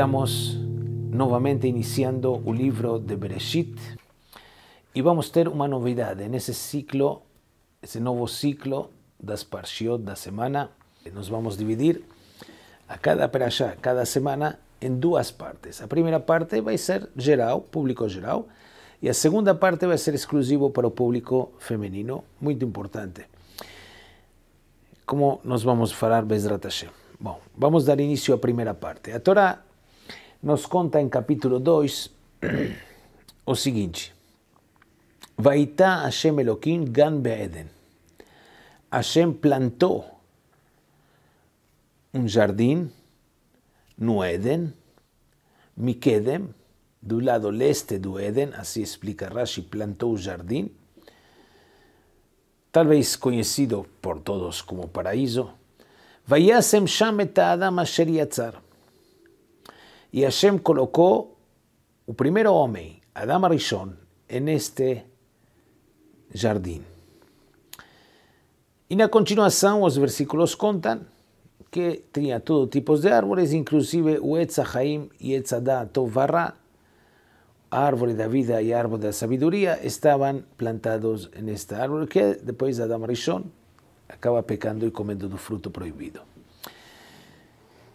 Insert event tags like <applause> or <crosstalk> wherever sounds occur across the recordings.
estamos novamente iniciando o livro de Bereshit e vamos ter uma novidade nesse ciclo, esse novo ciclo das Parshiot da semana. Nós vamos dividir a cada Perashá, cada semana, em duas partes. A primeira parte vai ser geral, público geral, e a segunda parte vai ser exclusivo para o público feminino, muito importante. Como nós vamos falar, Bezrat Hashem. Bom, vamos dar início à primeira parte. A Torá nos conta em capítulo 2 o seguinte: Vaitá Hashem Elohim Gan Be'eden. Hashem plantou um jardim no Éden, Mikedem, do lado leste do Éden, assim explica Rashi, plantou o jardim, talvez conhecido por todos como paraíso. Vayasem Sham et Adam Asher Yatzar. E Hashem colocou o primeiro homem, Adam Arishon, em este jardim. E na continuação, os versículos contam que tinha todo tipo de árvores, inclusive o Etzahaim e Etzadá Tovará, a árvore da vida e a árvore da sabedoria, estavam plantados nesta árvore, que depois Adam Arishon acaba pecando e comendo do fruto proibido.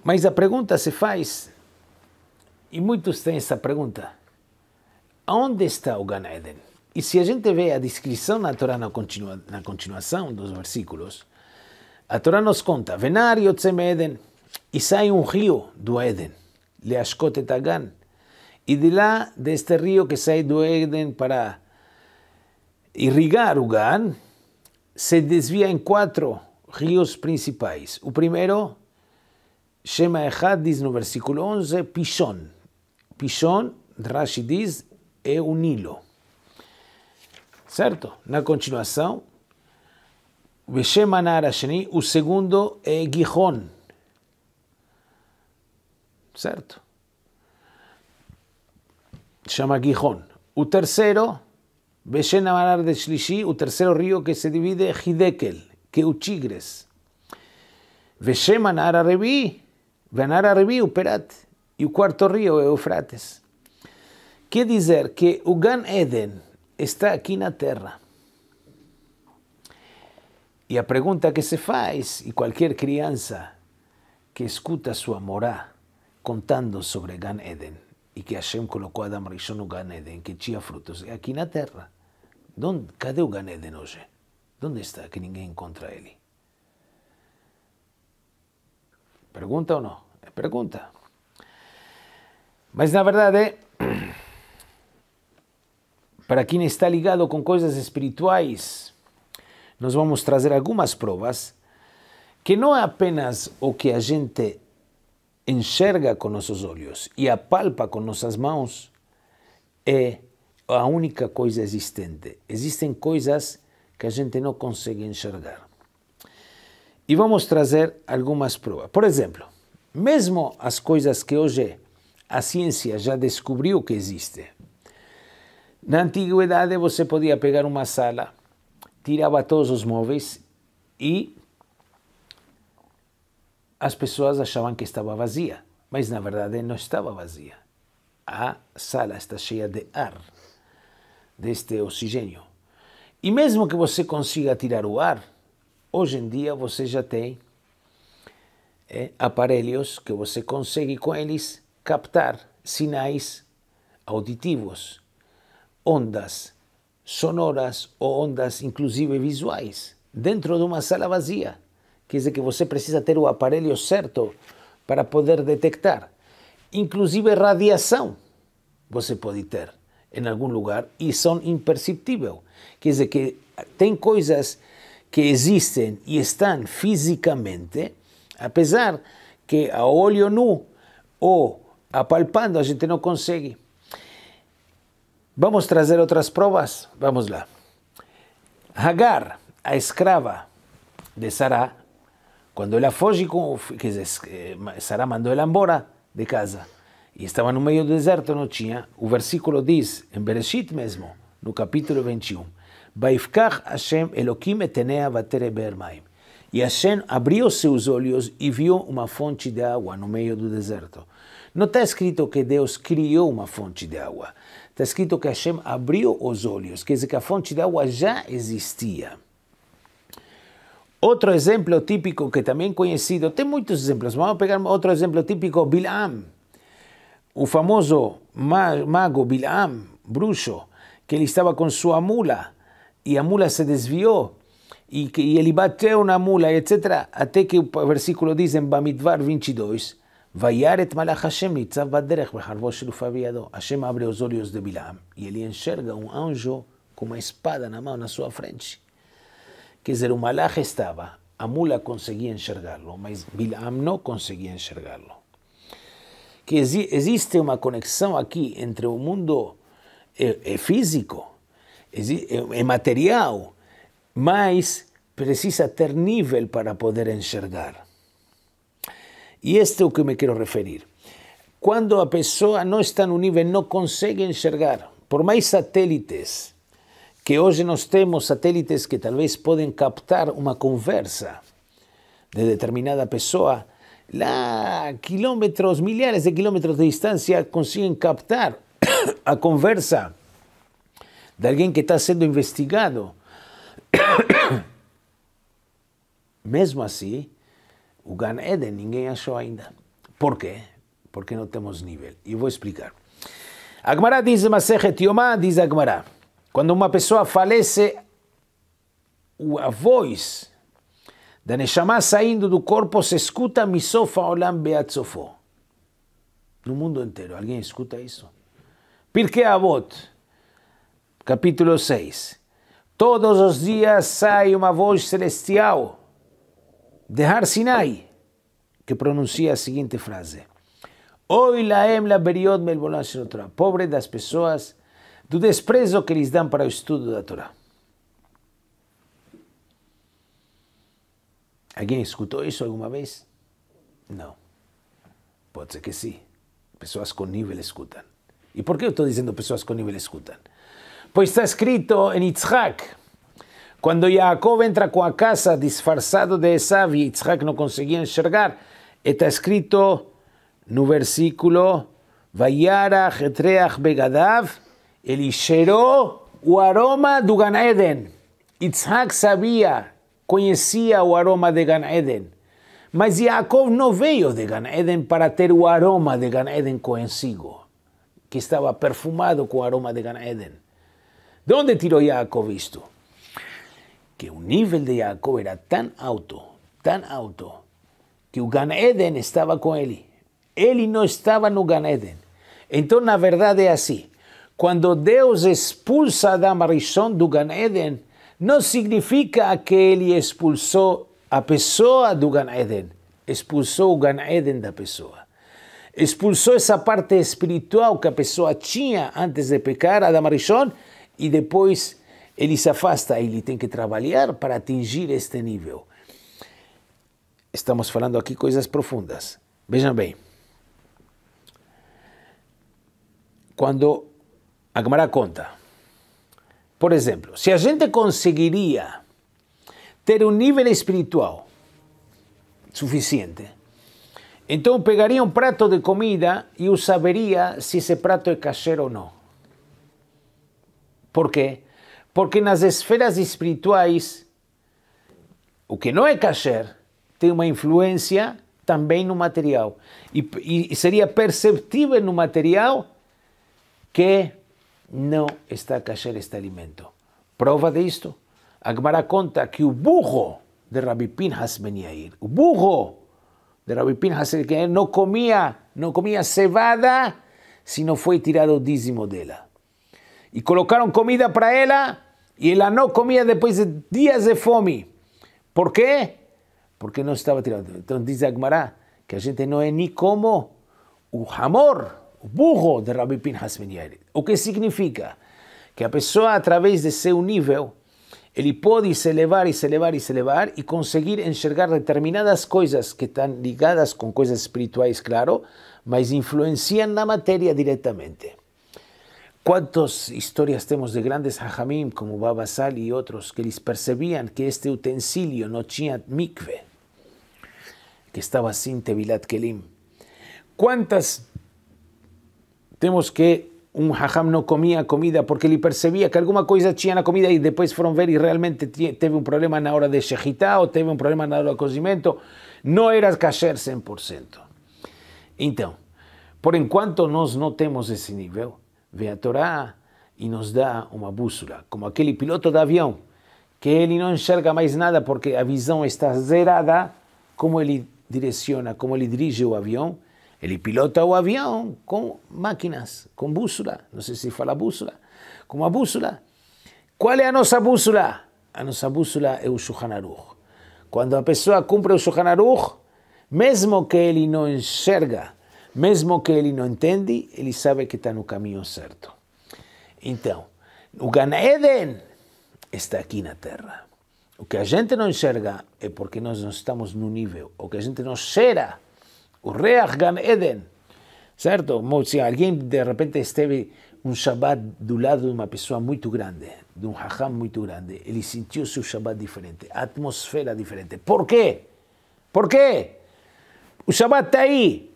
Mas a pergunta se faz, e muitos têm essa pergunta: onde está o Gan Eden? E se a gente vê a descrição na Torá na, continua, na continuação dos versículos, a Torá nos conta: Venar Yotzem Eden, e sai um rio do Eden, Leashkot Etagan. E de lá, deste rio que sai do Eden para irrigar o Gan, se desvia em quatro rios principais. O primeiro, Shema Echad, diz no versículo 11, Pishon. Pishon, Rashi diz, é o Nilo. Certo? Na continuação, o segundo é Gihon. Certo? Chama Gihon. O terceiro, Beshemanar de Shlishi, o terceiro rio que se divide é Hidekel, que é o Tigres. Beshemanar Revi, Venara Revi, o Perat e o quarto rio é o Eufrates. Quer dizer que o Gan Eden está aqui na Terra. E a pergunta que se faz, e qualquer criança que escuta sua morá contando sobre Gan Eden, e que Hashem colocou Adam Rishon no Gan Eden, que tinha frutos, é aqui na Terra. Donde, cadê o Gan Eden hoje? Onde está que ninguém encontra ele? Pergunta ou não? É pergunta. Mas na verdade, é, para quem está ligado com coisas espirituais, nós vamos trazer algumas provas que não é apenas o que a gente enxerga com nossos olhos e apalpa com nossas mãos é a única coisa existente. Existem coisas que a gente não consegue enxergar. E vamos trazer algumas provas. Por exemplo, mesmo as coisas que hoje a ciência já descobriu que existe. Na antiguidade, você podia pegar uma sala, tirava todos os móveis e as pessoas achavam que estava vazia, mas na verdade não estava vazia. A sala está cheia de ar, deste oxigênio. E mesmo que você consiga tirar o ar, hoje em dia você já tem é, eh, aparelhos que você consegue com eles captar sinais auditivos, ondas sonoras ou ondas inclusive visuais dentro é de uma sala vazia. Quer dizer que você precisa ter o aparelho certo para poder detectar. Inclusive radiação você pode ter em algum lugar e são imperceptíveis. Quer dizer que é tem coisas que existem e estão fisicamente, apesar que a olho nu ou apalpando, a gente não consegue. Vamos trazer outras provas? Vamos lá. Hagar, a escrava de Sará, quando ela foge, com, quer dizer, eh, Sará mandou ela embora de casa e estava no meio do deserto, não tinha. O versículo diz, em Bereshit mesmo, no capítulo 21, Baifkach Hashem Elohim etenea vatere bermaim. E Hashem abriu seus olhos e viu uma fonte de água no meio do deserto. Não está escrito que Deus criou uma fonte de água. Está escrito que Hashem abriu os olhos, quer dizer que a fonte de água já existia. Outro exemplo típico que também é conhecido, tem muitos exemplos, vamos pegar outro exemplo típico, Bilam. O famoso mago Bilam, bruxo, que ele estava com sua mula e a mula se desviou e, e ele bateu na mula, etc. Até que o versículo diz em Bamidvar 22, וירא Malach Hashem השם ניצב בדרך בחרבו שלופה Hashem abre os olhos de Bilam e ele enxerga um anjo com uma espada na mão na sua frente. Quer dizer, o Malach estava, a mula conseguia enxergá-lo, mas Bilam não conseguia enxergá-lo. Que existe uma conexão aqui entre o mundo é, é físico, é, é material, mas precisa ter nível para poder enxergar. esto es a lo que me quiero referir. Cuando a persona no está un nivel, no consigue enxergar, por más satélites que hoy nos tenemos, satélites que tal vez pueden captar una conversa de determinada persona, la kilómetros, miles de kilómetros de distancia, consiguen captar <coughs> a conversa de alguien que está siendo investigado. <coughs> Mesmo así... o Gan Eden é ninguém achou ainda. Por quê? Porque não temos nível. E eu vou explicar. Agmará diz Masechet Yomá, diz Agmará, quando uma pessoa falece, a voz da Neshama saindo do corpo se escuta Misofa Olam Beatzofo. No mundo inteiro, alguém escuta isso? Porque Avot, capítulo 6, todos os dias sai uma voz celestial de Har Sinai, que pronuncia la siguiente frase. Hoy la hem la beriot otra Pobre das personas, do desprezo que les dan para estudio de la Torá. ¿Alguien escuchó eso alguna vez? No. Puede ser que sí. Personas con nivel escutan. ¿Y por qué estoy diciendo personas con nivel escutan? Pues está escrito en Yitzhak, cuando Jacob entra con a casa disfrazado de Esav y Isaac no conseguía enxergar, está escrito en versículo, Vayara Jetreach Begadav, el o aroma de Gan Eden. Isaac sabía, conhecia o aroma de Gan Eden. Mas Jacob no veo de Gan Eden para tener el aroma de Gan Eden consigo, que estaba perfumado con el aroma de Gan Eden. De tiró tiró Jacob esto? que o nível de Jacob era tão alto, tão alto, que o Gan Eden estava com ele. Ele não estava no Gan Eden. Então, na verdade, é assim. Quando Deus expulsa Adam Arishon do Gan Eden, não significa que ele expulsou a pessoa do Gan Eden. Expulsou o Gan Eden da pessoa. Expulsou essa parte espiritual que a pessoa tinha antes de pecar, Adam Arishon, e depois ele se afasta, ele tem que trabalhar para atingir este nível. Estamos falando aqui coisas profundas. Vejam bem. Quando a conta, por exemplo, se a gente conseguiria ter um nível espiritual suficiente, então pegaria um prato de comida e eu saberia se esse prato é caseiro ou não. Por quê? Porque nas esferas espirituais, o que não é kasher tem uma influência também no material. E, e seria perceptível no material que não está kasher este alimento. Prova disto, a Gemara conta que o burro de Rabi Pinhas Ben Yair, o burro de Rabi Pinhas que não comia, não comia cevada se não foi tirado o dízimo dela. E colocaram comida para ela Y él no comía después de días de fome. Por qué? Porque no estaba tirando. Entonces dice Agmará que a gente no es ni como el amor el burro de Rabbi Pinhas Ben O que significa? Que a pessoa, través de su nivel ele puede se elevar y se elevar y se elevar y conseguir enxergar determinadas cosas que están ligadas con cosas espirituales, claro, mas influencian la materia directamente. Cuántas historias tenemos de grandes hajamim como Baba Sal y otros que les percibían que este utensilio no tenía mikve, que estaba sin Tevilat Kelim. Cuántas tenemos que un hajam no comía comida porque le percibía que alguna cosa tenía la comida y después fueron ver y realmente tuvo un problema en la hora de shejitá o tuvo un problema en la hora de cocimiento. No era kasher 100%. Entonces, por en cuanto nos notemos ese nivel, Vem a Torá e nos dá uma bússola, como aquele piloto de avião, que ele não enxerga mais nada porque a visão está zerada, como ele direciona, como ele dirige o avião, ele pilota o avião com máquinas, com bússola, não sei se fala bússola, com uma bússola. Qual é a nossa bússola? A nossa bússola é o Shulchan Aruch. Quando a pessoa cumpre o Shulchan Aruch, mesmo que ele não enxerga mesmo que ele não entende, ele sabe que está no caminho certo. Então, o Gan Eden está aqui na Terra. O que a gente não enxerga é porque nós não estamos no nível. O que a gente não cheira, o Reach Gan Eden, certo? Se alguém de repente esteve um Shabbat do lado de uma pessoa muito grande, de um Raham muito grande, ele sentiu seu Shabbat diferente, a atmosfera diferente. Por quê? Por quê? O Shabbat está aí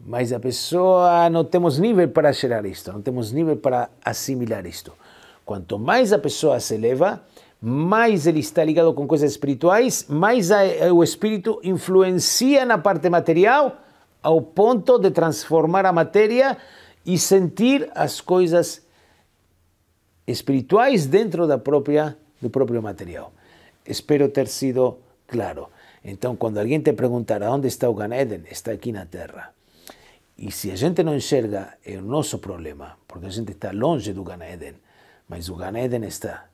mas a pessoa não temos nível para gerar isto, não temos nível para assimilar isto. Quanto mais a pessoa se eleva, mais ele está ligado com coisas espirituais, mais a, eh, o espírito influencia na parte material ao ponto de transformar a matéria e sentir as coisas espirituais dentro da própria do próprio material. Espero ter sido claro. Então, quando alguém te perguntar onde está o Gan está aqui na Terra. E se a gente não enxerga, é o nosso problema, porque a gente está longe do Gan Eden, mas o Gan Eden está.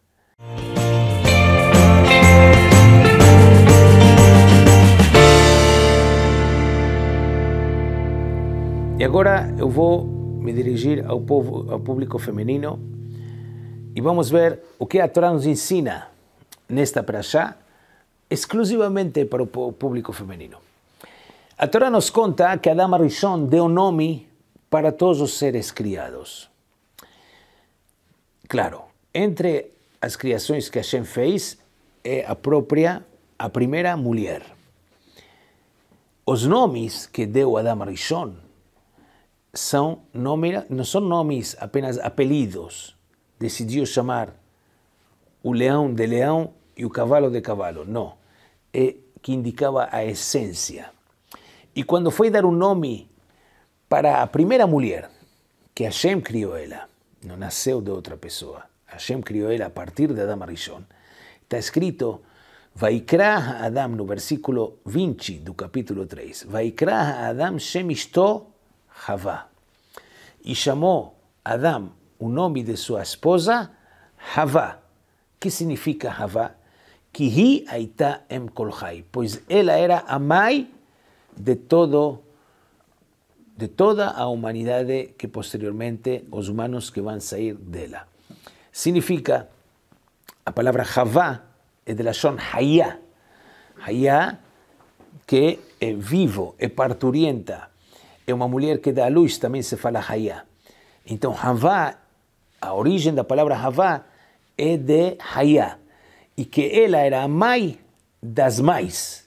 E agora eu vou me dirigir ao, povo, ao público feminino e vamos ver o que a Torá nos ensina nesta praxá exclusivamente para o público feminino. A Torá nos conta que Adão Arishon deu nome para todos os seres criados. Claro, entre as criações que Hashem fez é a própria, a primeira mulher. Os nomes que deu Adam Arishon são nome, não são nomes apenas apelidos. Decidiu chamar o leão de leão e o cavalo de cavalo. Não. É que indicava a essência. E quando foi dar um nome para a primeira mulher, que Hashem criou ela, não nasceu de outra pessoa, Hashem criou ela a partir de Adam Arishon, está escrito Vaikra Adam, no versículo 20 do capítulo 3, Vaikra Adam Shem Ishto Havá. E chamou Adam o nome de sua esposa Havá. que significa Havá? Que hi aita em kolhai, pois ela era a mãe de todo de toda a humanidade que posteriormente os humanos que vão sair dela. Significa, a palavra Javá é de Lashon Hayá. Hayá, que é vivo, é parturienta, é uma mulher que dá luz, também se fala Hayá. Então, Javá a origem da palavra Javá é de Hayá, e que ela era a mãe das mães.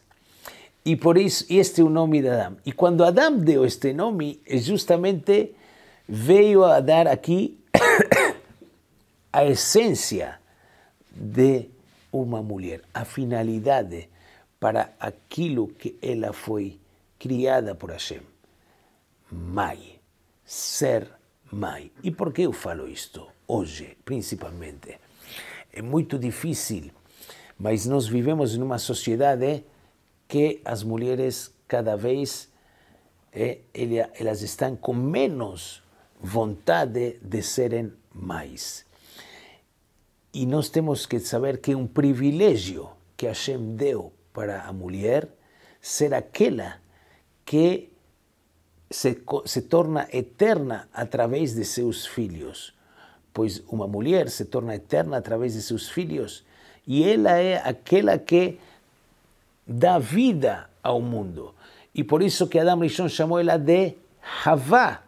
Y por y este es el nombre de Adán. Y cuando Adán dio este nombre, justamente veo a dar aquí <coughs> a esencia de una mujer. a finalidad para aquilo que ella fue criada por Hashem. Mai ser Mai ¿Y por qué yo falo esto? Hoy, principalmente? Es muy difícil, mas nós vivemos una sociedad que las mujeres cada vez eh, están con menos voluntad de ser más. Y nos tenemos que saber que un privilegio que Hashem dio para a mujer será aquella que se, torna eterna a través de sus hijos. Pues una mujer se torna eterna a través de sus hijos y e ella es aquella que dá vida ao mundo. E por isso que Adam Rishon chamou ela de Havá.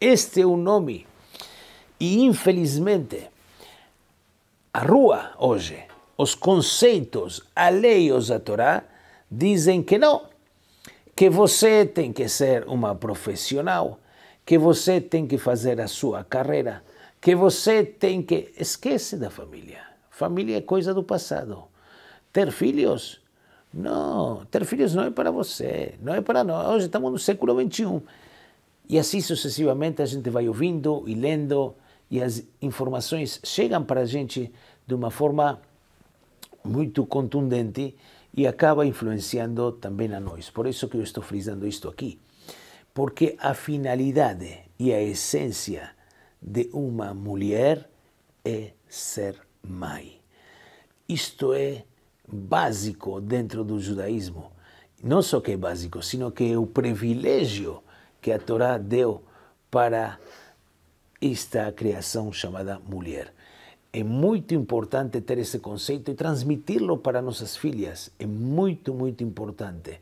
Este é o nome. E infelizmente, a rua hoje, os conceitos leis da Torá dizem que não, que você tem que ser uma profissional, que você tem que fazer a sua carreira, que você tem que. Esquece da família. Família é coisa do passado. Ter filhos não, ter filhos não é para você, não é para nós. Hoje estamos no século XXI. E assim sucessivamente a gente vai ouvindo e lendo, e as informações chegam para a gente de uma forma muito contundente e acaba influenciando também a nós. Por isso que eu estou frisando isto aqui. Porque a finalidade e a essência de uma mulher é ser mãe. Isto é básico dentro do judaísmo. Não só que é básico, sino que é o privilégio que a Torá deu para esta criação chamada mulher. É muito importante ter esse conceito e transmiti-lo para nossas filhas. É muito, muito importante.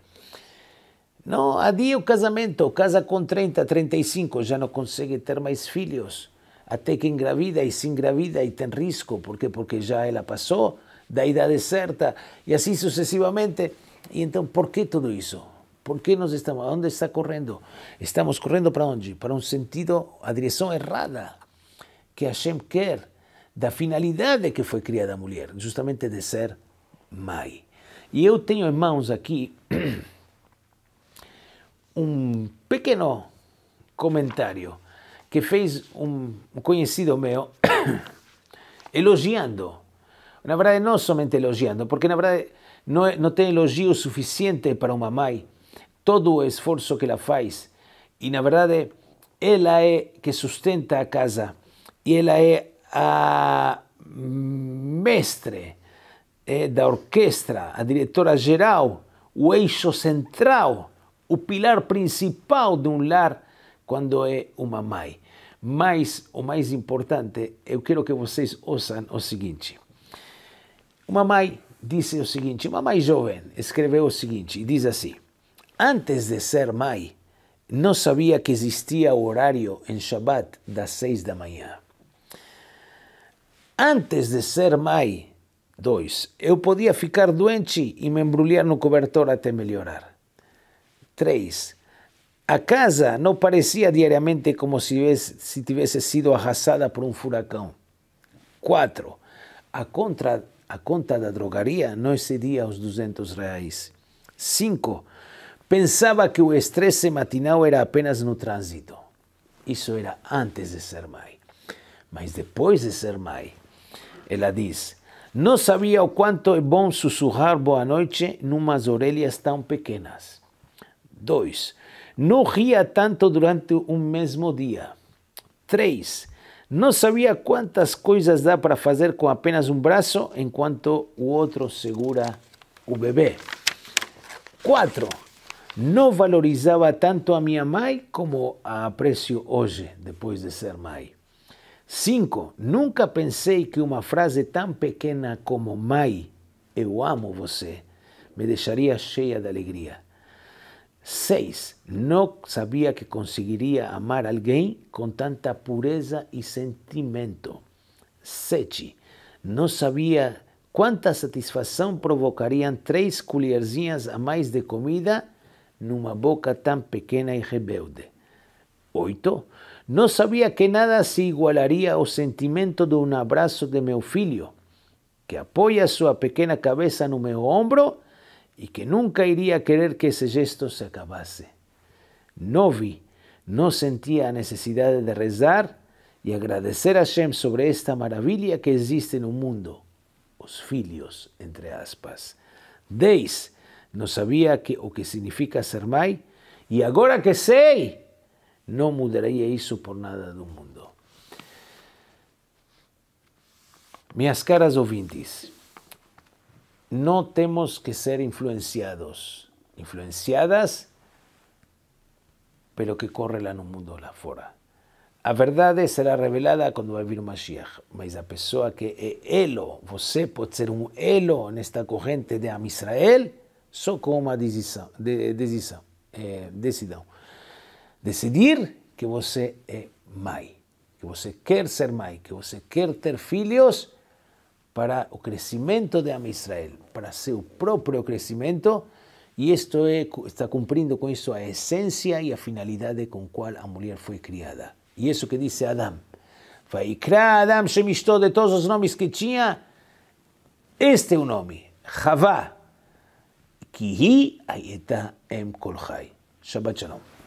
Não adia o casamento, casa com 30, 35, já não consegue ter mais filhos. Até que engravida e se engravida e tem risco. Por quê? Porque já ela passou da idade certa e assim sucessivamente. E então, por que tudo isso? Por que nós estamos? Onde está correndo? Estamos correndo para onde? Para um sentido, a direção errada que Hashem quer da finalidade que foi criada a mulher, justamente de ser mãe. E eu tenho em mãos aqui <clears throat> um pequeno comentário que fez um conhecido meu <coughs> elogiando na verdade, não somente elogiando, porque na verdade não, é, não tem elogio suficiente para uma mãe, todo o esforço que ela faz. E na verdade, ela é que sustenta a casa e ela é a mestre é, da orquestra, a diretora geral, o eixo central, o pilar principal de um lar quando é uma mãe. Mas o mais importante, eu quero que vocês ouçam o seguinte. Uma mãe disse o seguinte, uma mãe jovem escreveu o seguinte, e diz assim, antes de ser mãe, não sabia que existia o horário em Shabbat das seis da manhã. Antes de ser mãe, dois, eu podia ficar doente e me embrulhar no cobertor até melhorar. Três, a casa não parecia diariamente como se tivesse, se tivesse sido arrasada por um furacão. Quatro, a contra a conta da drogaria não excedia os 200 reais. 5. Pensava que o estresse matinal era apenas no trânsito. Isso era antes de ser mãe. Mas depois de ser mãe, ela diz: Não sabia o quanto é bom sussurrar boa noite numas orelhas tão pequenas. 2. Não ria tanto durante um mesmo dia. 3. Não sabia quantas coisas dá para fazer com apenas um braço enquanto o outro segura o bebê. 4. Não valorizava tanto a minha mãe como a aprecio hoje, depois de ser mãe. 5. Nunca pensei que uma frase tão pequena como mãe, eu amo você, me deixaria cheia de alegria. Seis, não sabia que conseguiria amar alguém com tanta pureza e sentimento. Sete, não sabia quanta satisfação provocariam três colherzinhas a mais de comida numa boca tão pequena e rebelde. Oito, não sabia que nada se igualaria ao sentimento de um abraço de meu filho, que apoia sua pequena cabeça no meu ombro y que nunca iría a querer que ese gesto se acabase. Novi no sentía necesidad de rezar y agradecer a Shem sobre esta maravilla que existe en un mundo, os filios, entre aspas. Deis, no sabía que, o qué significa ser mai, y ahora que sé, no mudaría eso por nada del mundo. Mis caras ouvintes, no tenemos que ser influenciados, influenciadas pelo que corre lá no mundo lá fora. A verdade será revelada quando vai vir o Mashiach, mas a pessoa que é elo, você pode ser um elo nesta corrente de Am Israel, só com uma decisão, de, decisão, eh, decisão. Decidir que você é Mai, que você quer ser Mai, que você quer ter filhos, para el crecimiento de Am Israel, para su propio crecimiento, y esto está cumpliendo con su esencia y la finalidad con la cual la mujer fue criada. Y eso que dice Adán, Vaikra Adam Shemishto, de todos los nombres que tenía, este es un nombre, Javá, Kihi ayeta em kolchai. Shabbat shalom.